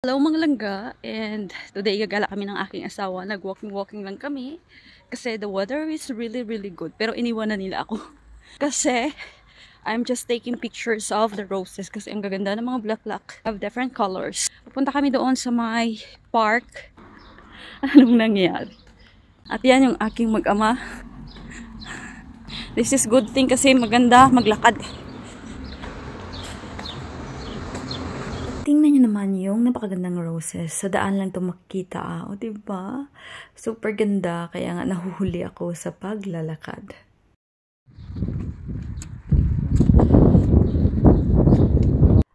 Hello mga langga and today gagala kami ng aking asawa. Nag-walking-walking lang kami kasi the weather is really really good pero iniwan na nila ako. kasi I'm just taking pictures of the roses kasi ang gaganda ng mga bulaklak have different colors. Pupunta kami doon sa may park. Anong nangyari? At yan yung aking mag-ama. This is good thing kasi maganda maglakad. tingnan niyo naman yung napakagandang roses. Sa daan lang ito makikita. Ah. O, diba? Super ganda. Kaya nga nahuhuli ako sa paglalakad.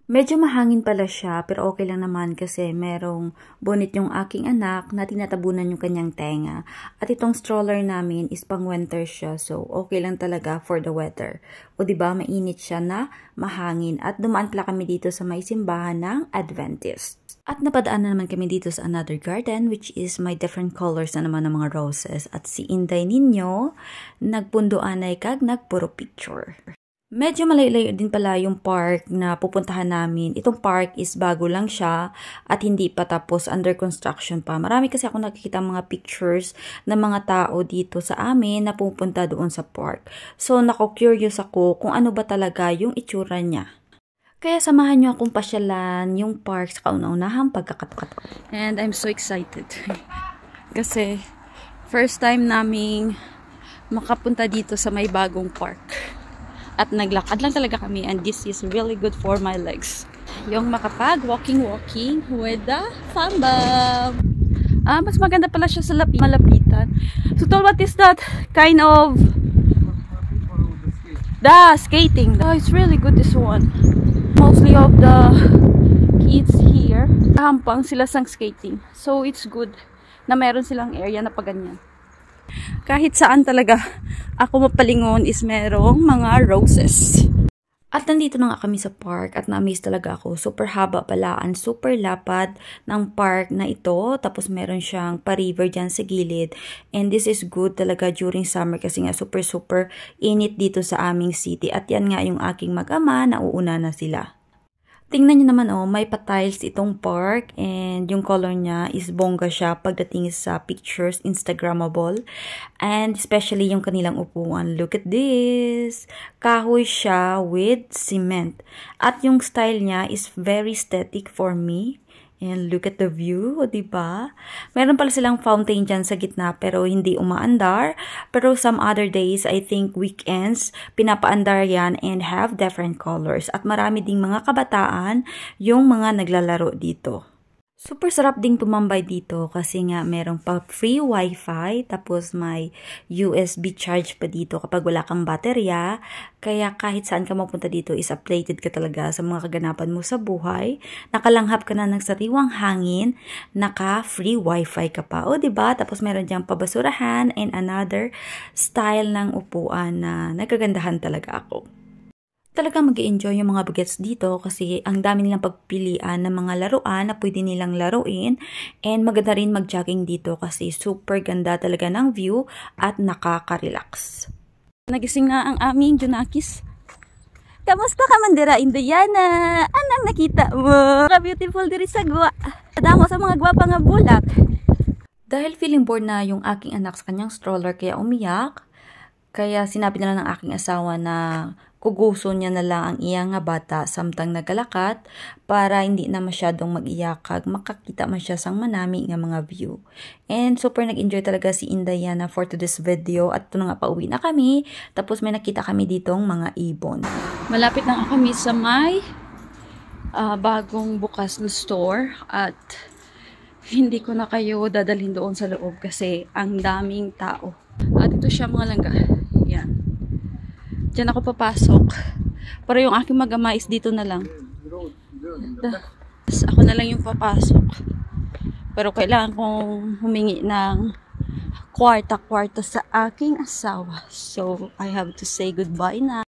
Medyo mahangin pala siya pero okay lang naman kasi merong bonnet yung aking anak na tinatabunan yung kanyang tenga. At itong stroller namin is pang winter siya so okay lang talaga for the weather. O ba diba, mainit siya na mahangin at dumaan pala kami dito sa may simbahan ng Adventist. At napadaan na naman kami dito sa another garden which is may different colors na naman ng mga roses. At si Inday ninyo, nagpunduan ay kag nagpuro picture. Medyo malayo din pala yung park na pupuntahan namin. Itong park is bago lang siya at hindi pa tapos under construction pa. Marami kasi ako nakikita mga pictures ng mga tao dito sa amin na pupunta doon sa park. So nako-curious ako kung ano ba talaga yung itsura niya. Kaya samahan niyo akong pasyalan yung park sa kauna-unahang pagkakatkat. And I'm so excited. kasi first time naming makapunta dito sa may bagong park at naglakad lang talaga kami and this is really good for my legs. Yung makapag walking walking with the sambam. Ah, mas maganda pala siya sa lapit malapitan. So tol, what is that kind of the skating? Oh, it's really good this one. Mostly of the kids here, hampang sila sang skating. So it's good na meron silang area na paganyan kahit saan talaga ako mapalingon is merong mga roses. At nandito na nga kami sa park at na-amaze talaga ako. Super haba pala and super lapad ng park na ito. Tapos meron siyang pa-river dyan sa gilid. And this is good talaga during summer kasi nga super super init dito sa aming city. At yan nga yung aking mag-ama, nauuna na sila. Tingnan nyo naman oh, may patiles itong park and yung color niya is bongga siya pagdating sa pictures, Instagrammable. And especially yung kanilang upuan. Look at this! Kahoy siya with cement. At yung style niya is very static for me. And look at the view, di ba? Meron pala silang fountain dyan sa gitna pero hindi umaandar. Pero some other days, I think weekends, pinapaandar yan and have different colors. At marami ding mga kabataan yung mga naglalaro dito. Super sarap ding tumambay dito kasi nga merong pa free wifi tapos may USB charge pa dito kapag wala kang baterya. Kaya kahit saan ka mapunta dito is updated ka talaga sa mga kaganapan mo sa buhay. Nakalanghap ka na ng sariwang hangin, naka free wifi ka pa. O ba diba? Tapos meron diyang pabasurahan and another style ng upuan na nagkagandahan talaga ako talaga mag enjoy yung mga bagets dito kasi ang dami nilang pagpilian ng mga laruan na pwede nilang laruin and maganda rin mag-jogging dito kasi super ganda talaga ng view at nakaka-relax. Nagising na ang aming Junakis. Kamusta ka Mandira Indiana? Anong nakita mo? Ka beautiful diri sa gwa. Damo sa mga gwapa nga bulak. Dahil feeling bored na yung aking anak sa kanyang stroller kaya umiyak, kaya sinabi na lang ng aking asawa na Huguso niya na lang ang iyang nga bata samtang nagalakat para hindi na masyadong mag makakita man siya sang manami nga mga view. And super nag-enjoy talaga si Indiana for today's video at ito na nga pauwi na kami tapos may nakita kami ditong mga ibon. Malapit na kami sa may uh, bagong bukas na store at hindi ko na kayo dadalhin doon sa loob kasi ang daming tao. At ito siya mga langga. Diyan ako papasok. Pero yung aking magama is dito na lang. Tapos ako na lang yung papasok. Pero kailangan kong humingi ng kwarta-kwarta sa aking asawa. So, I have to say goodbye na.